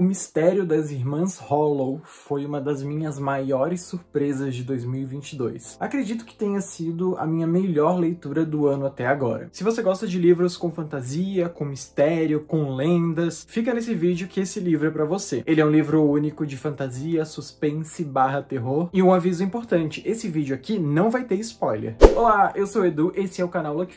O Mistério das Irmãs Hollow foi uma das minhas maiores surpresas de 2022. Acredito que tenha sido a minha melhor leitura do ano até agora. Se você gosta de livros com fantasia, com mistério, com lendas, fica nesse vídeo que esse livro é para você. Ele é um livro único de fantasia, suspense barra terror. E um aviso importante, esse vídeo aqui não vai ter spoiler. Olá, eu sou o Edu, esse é o canal Luck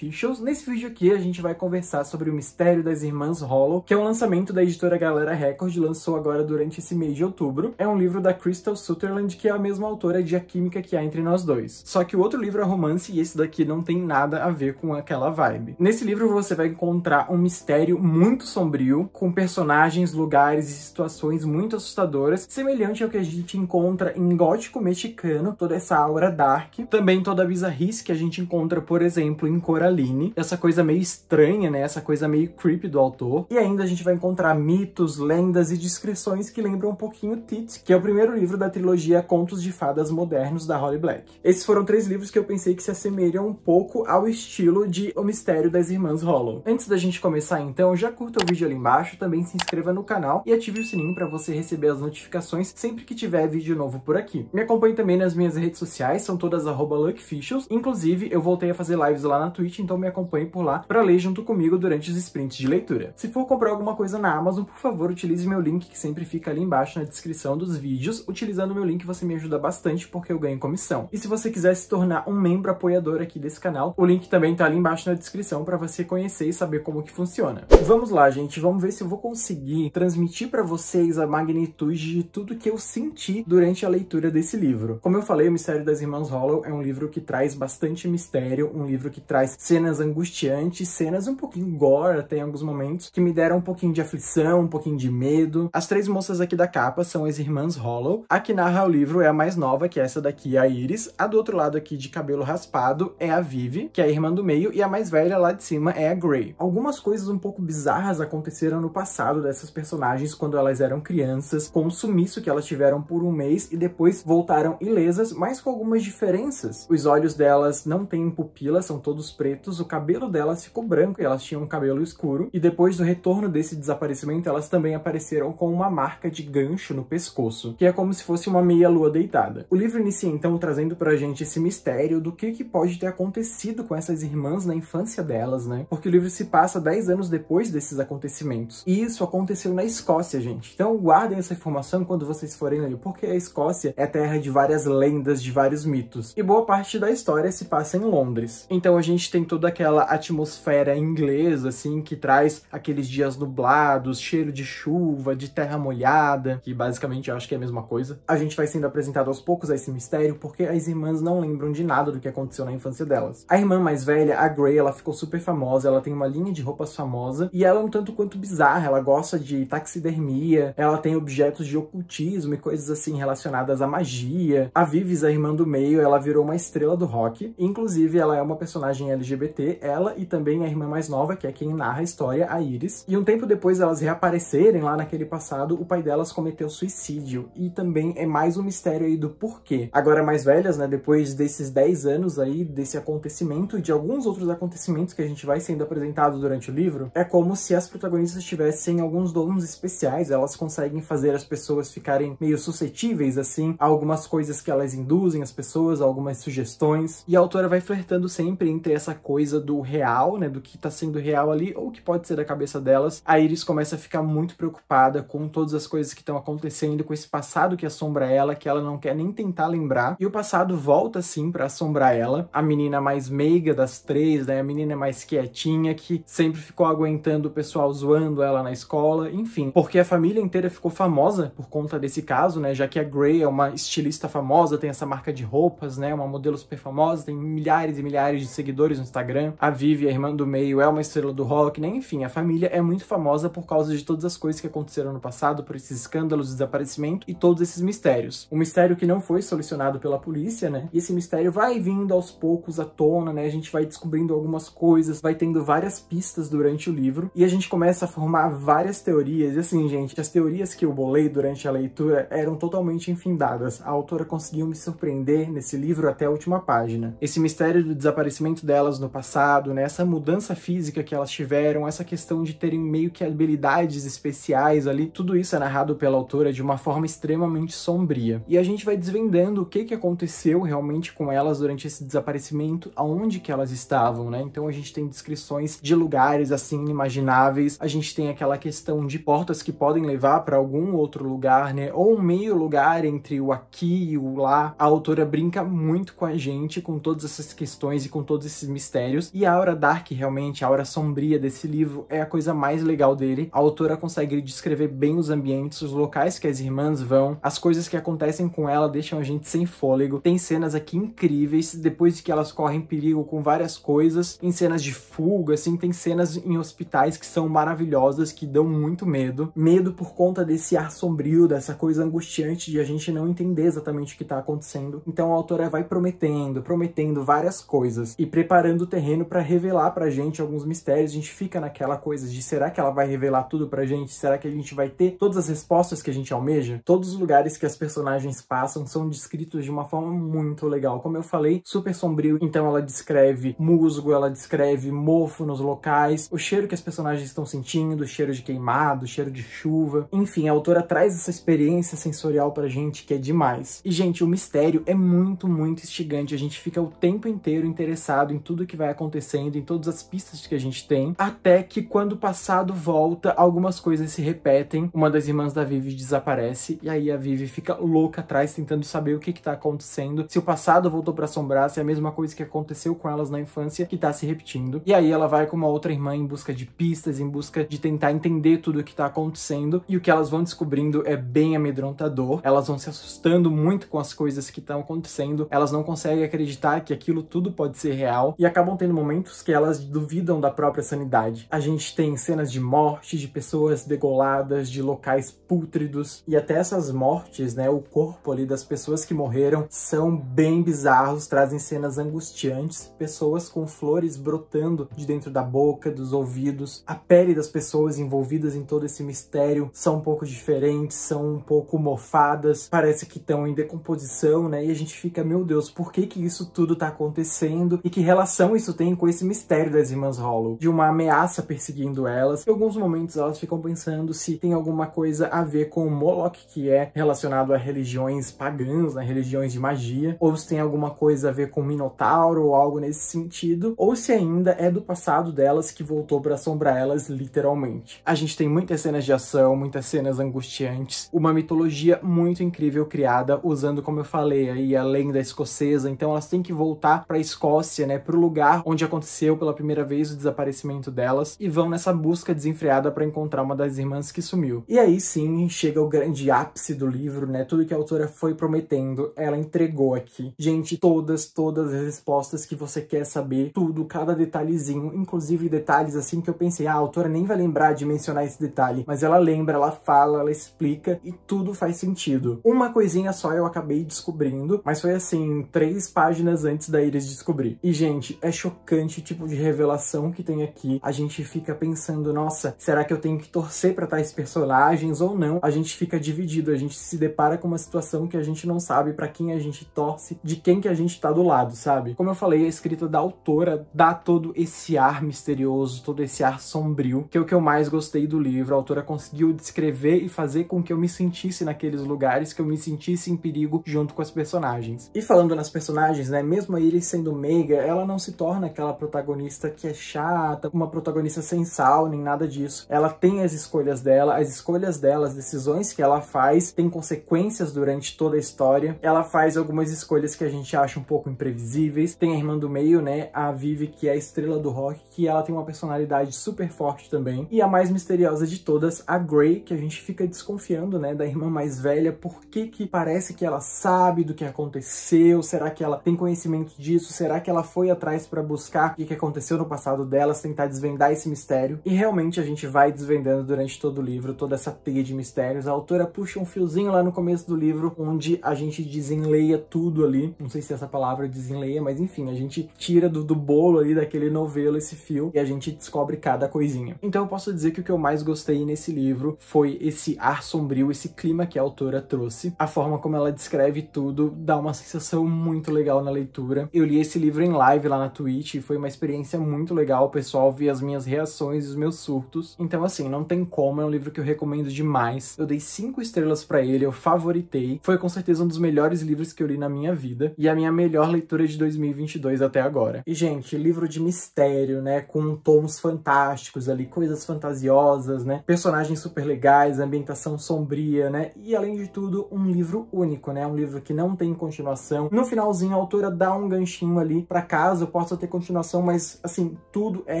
Nesse vídeo aqui a gente vai conversar sobre o Mistério das Irmãs Hollow, que é um lançamento da editora Galera Record lançou agora durante esse mês de outubro. É um livro da Crystal Sutherland, que é a mesma autora de A Química que há entre nós dois. Só que o outro livro é romance e esse daqui não tem nada a ver com aquela vibe. Nesse livro você vai encontrar um mistério muito sombrio, com personagens, lugares e situações muito assustadoras, semelhante ao que a gente encontra em gótico mexicano, toda essa aura dark, também toda a bizarrice que a gente encontra, por exemplo, em Coraline, essa coisa meio estranha, né? Essa coisa meio creepy do autor. E ainda a gente vai encontrar mitos, lendas e livros que lembram um pouquinho Tit, que é o primeiro livro da trilogia Contos de Fadas Modernos da Holly Black. Esses foram três livros que eu pensei que se assemelham um pouco ao estilo de O Mistério das Irmãs Hollow. Antes da gente começar então, já curta o vídeo ali embaixo, também se inscreva no canal e ative o sininho para você receber as notificações sempre que tiver vídeo novo por aqui. Me acompanhe também nas minhas redes sociais, são todas luckficials. Inclusive, eu voltei a fazer lives lá na Twitch, então me acompanhe por lá para ler junto comigo durante os sprints de leitura. Se for comprar alguma coisa na Amazon, por favor, utilize meu meu link que sempre fica ali embaixo na descrição dos vídeos. Utilizando o meu link você me ajuda bastante porque eu ganho comissão. E se você quiser se tornar um membro apoiador aqui desse canal, o link também tá ali embaixo na descrição para você conhecer e saber como que funciona. Vamos lá, gente, vamos ver se eu vou conseguir transmitir para vocês a magnitude de tudo que eu senti durante a leitura desse livro. Como eu falei, o Mistério das Irmãs Hollow é um livro que traz bastante mistério, um livro que traz cenas angustiantes, cenas um pouquinho gore até em alguns momentos, que me deram um pouquinho de aflição, um pouquinho de medo, as três moças aqui da capa são as irmãs Hollow. A que narra o livro é a mais nova, que é essa daqui, a Iris. A do outro lado aqui, de cabelo raspado, é a Vivi, que é a irmã do meio. E a mais velha lá de cima é a Grey. Algumas coisas um pouco bizarras aconteceram no passado dessas personagens quando elas eram crianças, com o sumiço que elas tiveram por um mês e depois voltaram ilesas, mas com algumas diferenças. Os olhos delas não têm pupila, são todos pretos, o cabelo delas ficou branco e elas tinham um cabelo escuro. E depois do retorno desse desaparecimento, elas também apareceram apareceram com uma marca de gancho no pescoço, que é como se fosse uma meia-lua deitada. O livro inicia então trazendo pra gente esse mistério do que, que pode ter acontecido com essas irmãs na infância delas, né? Porque o livro se passa 10 anos depois desses acontecimentos. E isso aconteceu na Escócia, gente. Então guardem essa informação quando vocês forem ler, porque a Escócia é terra de várias lendas, de vários mitos. E boa parte da história se passa em Londres. Então a gente tem toda aquela atmosfera inglesa, assim, que traz aqueles dias nublados, cheiro de chuva chuva, de terra molhada, que basicamente eu acho que é a mesma coisa. A gente vai sendo apresentado aos poucos a esse mistério porque as irmãs não lembram de nada do que aconteceu na infância delas. A irmã mais velha, a Grey, ela ficou super famosa, ela tem uma linha de roupas famosa e ela é um tanto quanto bizarra, ela gosta de taxidermia, ela tem objetos de ocultismo e coisas assim relacionadas à magia. A Vives, a irmã do meio, ela virou uma estrela do rock, inclusive ela é uma personagem LGBT, ela e também a irmã mais nova, que é quem narra a história, a Iris. E um tempo depois elas reaparecerem lá naquele naquele passado, o pai delas cometeu suicídio. E também é mais um mistério aí do porquê. Agora mais velhas, né, depois desses 10 anos aí, desse acontecimento e de alguns outros acontecimentos que a gente vai sendo apresentado durante o livro, é como se as protagonistas tivessem alguns dons especiais, elas conseguem fazer as pessoas ficarem meio suscetíveis, assim, a algumas coisas que elas induzem as pessoas, algumas sugestões. E a autora vai flertando sempre entre essa coisa do real, né, do que tá sendo real ali, ou que pode ser da cabeça delas. A Iris começa a ficar muito preocupada frustrada com todas as coisas que estão acontecendo, com esse passado que assombra ela, que ela não quer nem tentar lembrar. E o passado volta sim para assombrar ela, a menina mais meiga das três, né? A menina mais quietinha que sempre ficou aguentando o pessoal zoando ela na escola, enfim. Porque a família inteira ficou famosa por conta desse caso, né? Já que a Grey é uma estilista famosa, tem essa marca de roupas, né? Uma modelo super famosa, tem milhares e milhares de seguidores no Instagram. A Vivi, a irmã do meio, é uma estrela do rock, né? Enfim, a família é muito famosa por causa de todas as coisas que aconteceram aconteceram no passado por esses escândalos, de desaparecimento e todos esses mistérios. Um mistério que não foi solucionado pela polícia, né? E esse mistério vai vindo aos poucos à tona, né? A gente vai descobrindo algumas coisas, vai tendo várias pistas durante o livro e a gente começa a formar várias teorias. E assim, gente, as teorias que eu bolei durante a leitura eram totalmente infindadas. A autora conseguiu me surpreender nesse livro até a última página. Esse mistério do desaparecimento delas no passado, né? Essa mudança física que elas tiveram, essa questão de terem meio que habilidades especiais ali, tudo isso é narrado pela autora de uma forma extremamente sombria. E a gente vai desvendando o que, que aconteceu realmente com elas durante esse desaparecimento, aonde que elas estavam, né? Então a gente tem descrições de lugares assim inimagináveis, a gente tem aquela questão de portas que podem levar para algum outro lugar, né? Ou um meio lugar entre o aqui e o lá. A autora brinca muito com a gente, com todas essas questões e com todos esses mistérios. E a aura dark, realmente, a aura sombria desse livro é a coisa mais legal dele. A autora consegue descrever descrever bem os ambientes, os locais que as irmãs vão, as coisas que acontecem com ela deixam a gente sem fôlego. Tem cenas aqui incríveis, depois que elas correm perigo com várias coisas, em cenas de fuga, assim, tem cenas em hospitais que são maravilhosas, que dão muito medo. Medo por conta desse ar sombrio, dessa coisa angustiante de a gente não entender exatamente o que está acontecendo. Então a autora vai prometendo, prometendo várias coisas e preparando o terreno para revelar pra gente alguns mistérios. A gente fica naquela coisa de será que ela vai revelar tudo pra gente? Será que gente vai ter todas as respostas que a gente almeja, todos os lugares que as personagens passam são descritos de uma forma muito legal. Como eu falei, super sombrio, então ela descreve musgo, ela descreve mofo nos locais, o cheiro que as personagens estão sentindo, o cheiro de queimado, o cheiro de chuva. Enfim, a autora traz essa experiência sensorial pra gente que é demais. E, gente, o mistério é muito, muito instigante. A gente fica o tempo inteiro interessado em tudo que vai acontecendo, em todas as pistas que a gente tem, até que quando o passado volta, algumas coisas se repetem repetem, uma das irmãs da Vivi desaparece e aí a Vivi fica louca atrás tentando saber o que que tá acontecendo, se o passado voltou para assombrar, se é a mesma coisa que aconteceu com elas na infância que tá se repetindo. E aí ela vai com uma outra irmã em busca de pistas, em busca de tentar entender tudo o que tá acontecendo e o que elas vão descobrindo é bem amedrontador. Elas vão se assustando muito com as coisas que estão acontecendo, elas não conseguem acreditar que aquilo tudo pode ser real e acabam tendo momentos que elas duvidam da própria sanidade. A gente tem cenas de morte, de pessoas degoladas queimadas, de locais pútridos e até essas mortes, né, o corpo ali das pessoas que morreram são bem bizarros, trazem cenas angustiantes, pessoas com flores brotando de dentro da boca, dos ouvidos, a pele das pessoas envolvidas em todo esse mistério são um pouco diferentes, são um pouco mofadas, parece que estão em decomposição, né, e a gente fica, meu Deus, por que que isso tudo tá acontecendo e que relação isso tem com esse mistério das irmãs Hollow, de uma ameaça perseguindo elas. Em alguns momentos elas ficam pensando se tem alguma coisa a ver com o Moloch, que é relacionado a religiões pagãs, né, religiões de magia, ou se tem alguma coisa a ver com Minotauro ou algo nesse sentido, ou se ainda é do passado delas que voltou para assombrar elas literalmente. A gente tem muitas cenas de ação, muitas cenas angustiantes, uma mitologia muito incrível criada usando, como eu falei, aí a lenda escocesa, então elas têm que voltar para a Escócia, né, para o lugar onde aconteceu pela primeira vez o desaparecimento delas e vão nessa busca desenfreada para encontrar uma das irmãs que sumiu. E aí sim chega o grande ápice do livro, né? Tudo que a autora foi prometendo, ela entregou aqui. Gente, todas, todas as respostas que você quer saber, tudo, cada detalhezinho, inclusive detalhes assim que eu pensei, ah, a autora nem vai lembrar de mencionar esse detalhe, mas ela lembra, ela fala, ela explica e tudo faz sentido. Uma coisinha só eu acabei descobrindo, mas foi assim, três páginas antes da Iris descobrir. E, gente, é chocante o tipo de revelação que tem aqui. A gente fica pensando, nossa, será que eu tenho que torcer pra estar tá personagens ou não, a gente fica dividido, a gente se depara com uma situação que a gente não sabe para quem a gente torce, de quem que a gente tá do lado, sabe? Como eu falei, a escrita da autora dá todo esse ar misterioso, todo esse ar sombrio, que é o que eu mais gostei do livro. A autora conseguiu descrever e fazer com que eu me sentisse naqueles lugares, que eu me sentisse em perigo junto com as personagens. E falando nas personagens, né, mesmo a Iris sendo meiga, ela não se torna aquela protagonista que é chata, uma protagonista sem sal, nem nada disso. Ela tem as escolhas dela, dela, as escolhas dela, as decisões que ela faz, tem consequências durante toda a história. Ela faz algumas escolhas que a gente acha um pouco imprevisíveis. Tem a irmã do meio, né, a Vivi, que é a estrela do rock, que ela tem uma personalidade super forte também. E a mais misteriosa de todas, a Grey, que a gente fica desconfiando, né, da irmã mais velha, por que que parece que ela sabe do que aconteceu? Será que ela tem conhecimento disso? Será que ela foi atrás para buscar o que aconteceu no passado delas, tentar desvendar esse mistério? E realmente a gente vai desvendando durante todo o livro, toda essa teia de mistérios. A autora puxa um fiozinho lá no começo do livro, onde a gente desenleia tudo ali. Não sei se essa palavra desenleia, mas enfim, a gente tira do, do bolo ali daquele novelo esse fio e a gente descobre cada coisinha. Então eu posso dizer que o que eu mais gostei nesse livro foi esse ar sombrio, esse clima que a autora trouxe. A forma como ela descreve tudo dá uma sensação muito legal na leitura. Eu li esse livro em live lá na Twitch e foi uma experiência muito legal. O pessoal via as minhas reações e os meus surtos. Então, assim, não tem como eu um livro que eu recomendo demais. Eu dei cinco estrelas para ele, eu favoritei. Foi com certeza um dos melhores livros que eu li na minha vida e a minha melhor leitura de 2022 até agora. E, gente, livro de mistério, né? Com tons fantásticos ali, coisas fantasiosas, né? Personagens super legais, ambientação sombria, né? E, além de tudo, um livro único, né? Um livro que não tem continuação. No finalzinho, a autora dá um ganchinho ali para caso possa ter continuação, mas, assim, tudo é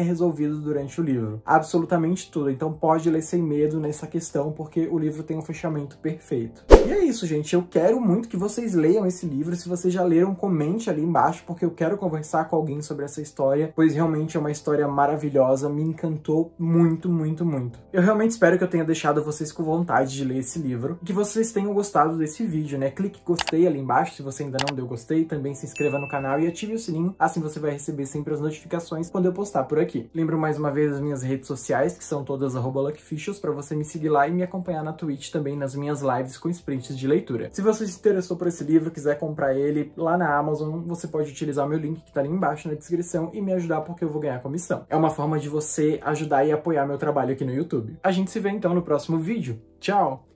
resolvido durante o livro. Absolutamente tudo. Então, pode ler sem medo medo nessa questão, porque o livro tem um fechamento perfeito. E é isso, gente. Eu quero muito que vocês leiam esse livro. Se vocês já leram, comente ali embaixo, porque eu quero conversar com alguém sobre essa história, pois realmente é uma história maravilhosa, me encantou muito, muito, muito. Eu realmente espero que eu tenha deixado vocês com vontade de ler esse livro, que vocês tenham gostado desse vídeo, né? Clique gostei ali embaixo se você ainda não deu gostei, também se inscreva no canal e ative o sininho, assim você vai receber sempre as notificações quando eu postar por aqui. Lembro mais uma vez as minhas redes sociais, que são todas arroba luckficials, pra você me seguir lá e me acompanhar na Twitch também nas minhas lives com Spring de leitura. Se você se interessou por esse livro, quiser comprar ele lá na Amazon, você pode utilizar o meu link que tá ali embaixo na descrição e me ajudar porque eu vou ganhar comissão. É uma forma de você ajudar e apoiar meu trabalho aqui no YouTube. A gente se vê então no próximo vídeo. Tchau!